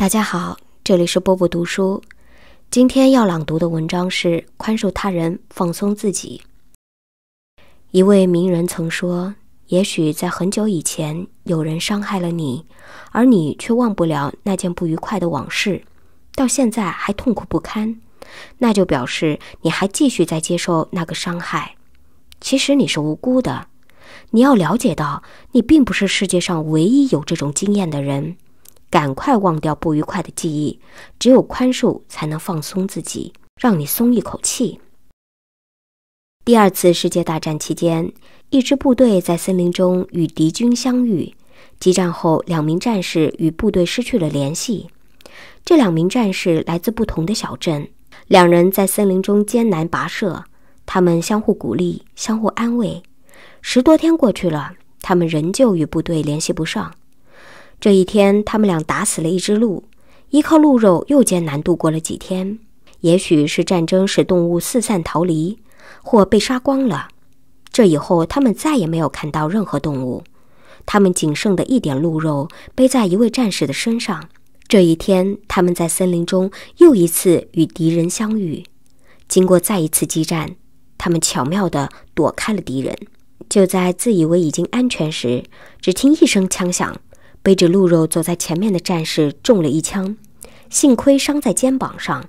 大家好，这里是波波读书。今天要朗读的文章是《宽恕他人，放松自己》。一位名人曾说：“也许在很久以前，有人伤害了你，而你却忘不了那件不愉快的往事，到现在还痛苦不堪，那就表示你还继续在接受那个伤害。其实你是无辜的，你要了解到，你并不是世界上唯一有这种经验的人。”赶快忘掉不愉快的记忆，只有宽恕才能放松自己，让你松一口气。第二次世界大战期间，一支部队在森林中与敌军相遇，激战后，两名战士与部队失去了联系。这两名战士来自不同的小镇，两人在森林中艰难跋涉，他们相互鼓励，相互安慰。十多天过去了，他们仍旧与部队联系不上。这一天，他们俩打死了一只鹿，依靠鹿肉又艰难度过了几天。也许是战争使动物四散逃离，或被杀光了。这以后，他们再也没有看到任何动物。他们仅剩的一点鹿肉背在一位战士的身上。这一天，他们在森林中又一次与敌人相遇。经过再一次激战，他们巧妙地躲开了敌人。就在自以为已经安全时，只听一声枪响。背着鹿肉走在前面的战士中了一枪，幸亏伤在肩膀上。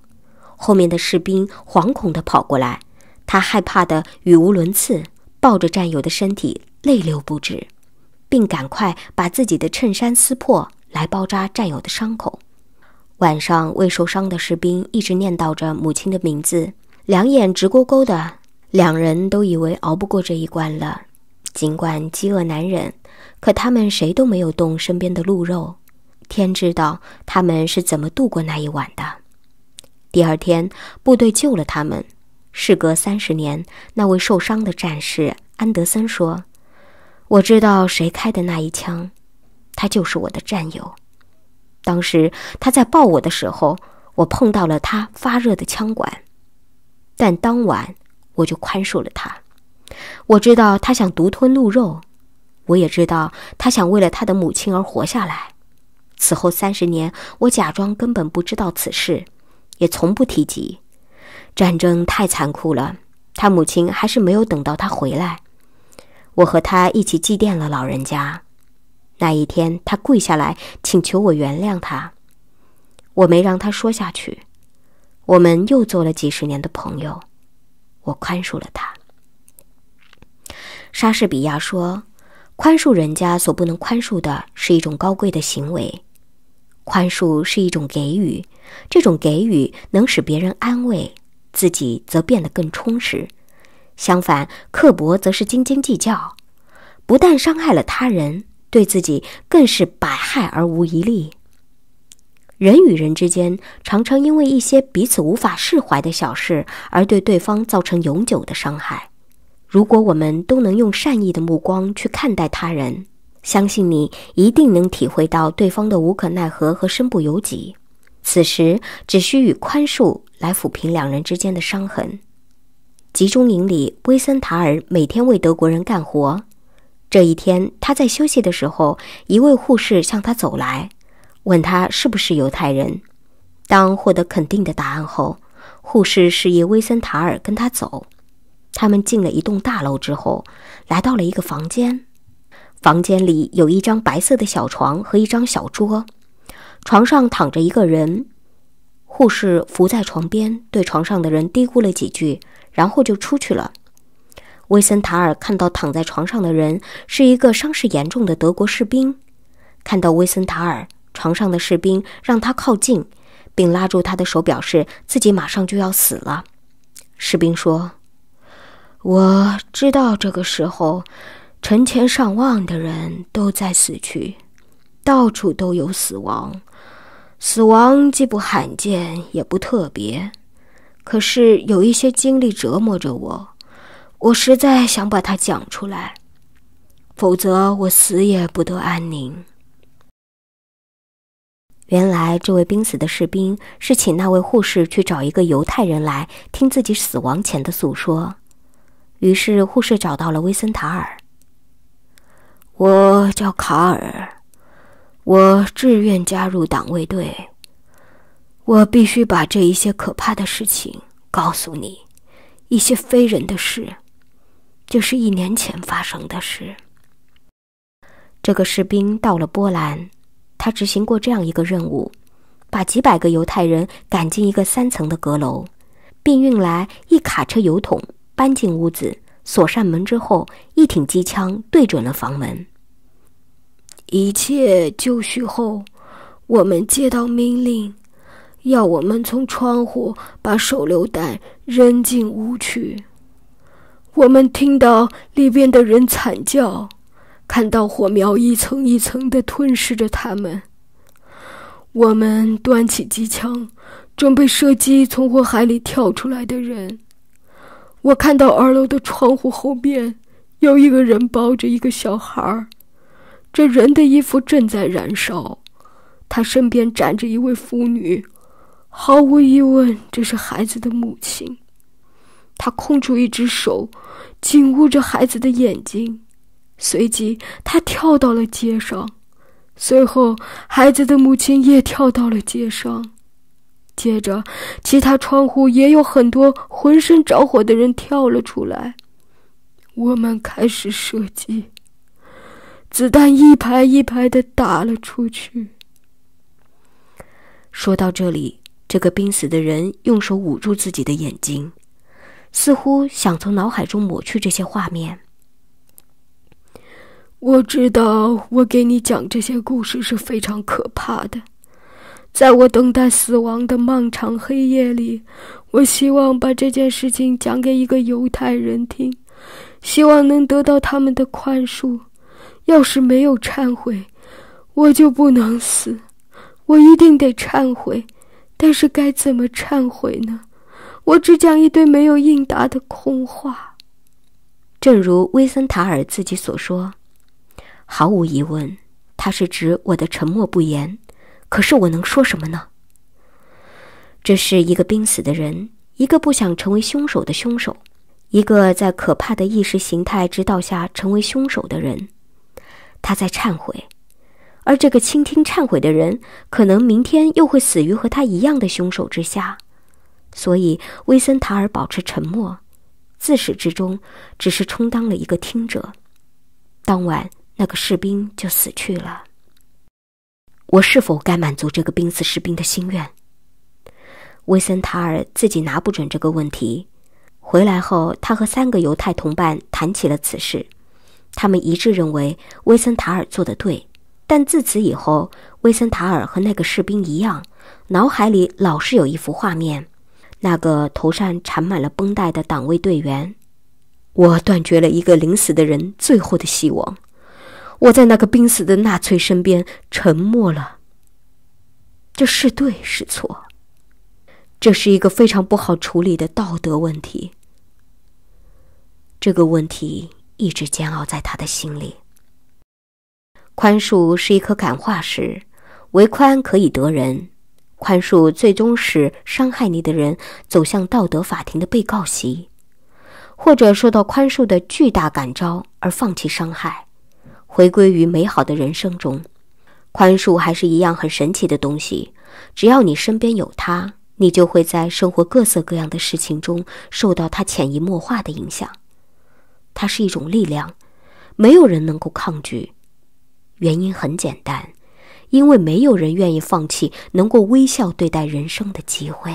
后面的士兵惶恐地跑过来，他害怕得语无伦次，抱着战友的身体泪流不止，并赶快把自己的衬衫撕破来包扎战友的伤口。晚上，未受伤的士兵一直念叨着母亲的名字，两眼直勾勾的，两人都以为熬不过这一关了。尽管饥饿难忍，可他们谁都没有动身边的鹿肉。天知道他们是怎么度过那一晚的。第二天，部队救了他们。事隔三十年，那位受伤的战士安德森说：“我知道谁开的那一枪，他就是我的战友。当时他在抱我的时候，我碰到了他发热的枪管，但当晚我就宽恕了他。”我知道他想独吞鹿肉，我也知道他想为了他的母亲而活下来。此后三十年，我假装根本不知道此事，也从不提及。战争太残酷了，他母亲还是没有等到他回来。我和他一起祭奠了老人家。那一天，他跪下来请求我原谅他，我没让他说下去。我们又做了几十年的朋友，我宽恕了他。莎士比亚说：“宽恕人家所不能宽恕的，是一种高贵的行为。宽恕是一种给予，这种给予能使别人安慰，自己则变得更充实。相反，刻薄则是斤斤计较，不但伤害了他人，对自己更是百害而无一利。人与人之间，常常因为一些彼此无法释怀的小事，而对对方造成永久的伤害。”如果我们都能用善意的目光去看待他人，相信你一定能体会到对方的无可奈何和身不由己。此时，只需以宽恕来抚平两人之间的伤痕。集中营里，威森塔尔每天为德国人干活。这一天，他在休息的时候，一位护士向他走来，问他是不是犹太人。当获得肯定的答案后，护士示意威森塔尔跟他走。他们进了一栋大楼之后，来到了一个房间。房间里有一张白色的小床和一张小桌，床上躺着一个人。护士伏在床边，对床上的人嘀咕了几句，然后就出去了。威森塔尔看到躺在床上的人是一个伤势严重的德国士兵。看到威森塔尔，床上的士兵让他靠近，并拉住他的手，表示自己马上就要死了。士兵说。我知道这个时候，成千上万的人都在死去，到处都有死亡。死亡既不罕见，也不特别。可是有一些经历折磨着我，我实在想把它讲出来，否则我死也不得安宁。原来这位濒死的士兵是请那位护士去找一个犹太人来听自己死亡前的诉说。于是护士找到了威森塔尔。我叫卡尔，我志愿加入党卫队。我必须把这一些可怕的事情告诉你，一些非人的事，就是一年前发生的事。这个士兵到了波兰，他执行过这样一个任务：把几百个犹太人赶进一个三层的阁楼，并运来一卡车油桶。搬进屋子，锁上门之后，一挺机枪对准了房门。一切就绪后，我们接到命令，要我们从窗户把手榴弹扔进屋去。我们听到里边的人惨叫，看到火苗一层一层的吞噬着他们。我们端起机枪，准备射击从火海里跳出来的人。我看到二楼的窗户后面有一个人抱着一个小孩儿，这人的衣服正在燃烧，他身边站着一位妇女，毫无疑问这是孩子的母亲，他空出一只手紧捂着孩子的眼睛，随即他跳到了街上，随后孩子的母亲也跳到了街上。接着，其他窗户也有很多浑身着火的人跳了出来。我们开始射击，子弹一排一排的打了出去。说到这里，这个濒死的人用手捂住自己的眼睛，似乎想从脑海中抹去这些画面。我知道，我给你讲这些故事是非常可怕的。在我等待死亡的漫长黑夜里，我希望把这件事情讲给一个犹太人听，希望能得到他们的宽恕。要是没有忏悔，我就不能死，我一定得忏悔。但是该怎么忏悔呢？我只讲一堆没有应答的空话。正如威森塔尔自己所说，毫无疑问，他是指我的沉默不言。可是我能说什么呢？这是一个濒死的人，一个不想成为凶手的凶手，一个在可怕的意识形态指导下成为凶手的人。他在忏悔，而这个倾听忏悔的人，可能明天又会死于和他一样的凶手之下。所以，威森塔尔保持沉默，自始至终只是充当了一个听者。当晚，那个士兵就死去了。我是否该满足这个濒死士兵的心愿？威森塔尔自己拿不准这个问题。回来后，他和三个犹太同伴谈起了此事，他们一致认为威森塔尔做的对。但自此以后，威森塔尔和那个士兵一样，脑海里老是有一幅画面：那个头上缠满了绷带的党卫队员。我断绝了一个临死的人最后的希望。我在那个濒死的纳粹身边沉默了。这是对是错？这是一个非常不好处理的道德问题。这个问题一直煎熬在他的心里。宽恕是一颗感化石，唯宽可以得人。宽恕最终使伤害你的人走向道德法庭的被告席，或者受到宽恕的巨大感召而放弃伤害。回归于美好的人生中，宽恕还是一样很神奇的东西。只要你身边有它，你就会在生活各色各样的事情中受到它潜移默化的影响。它是一种力量，没有人能够抗拒。原因很简单，因为没有人愿意放弃能够微笑对待人生的机会。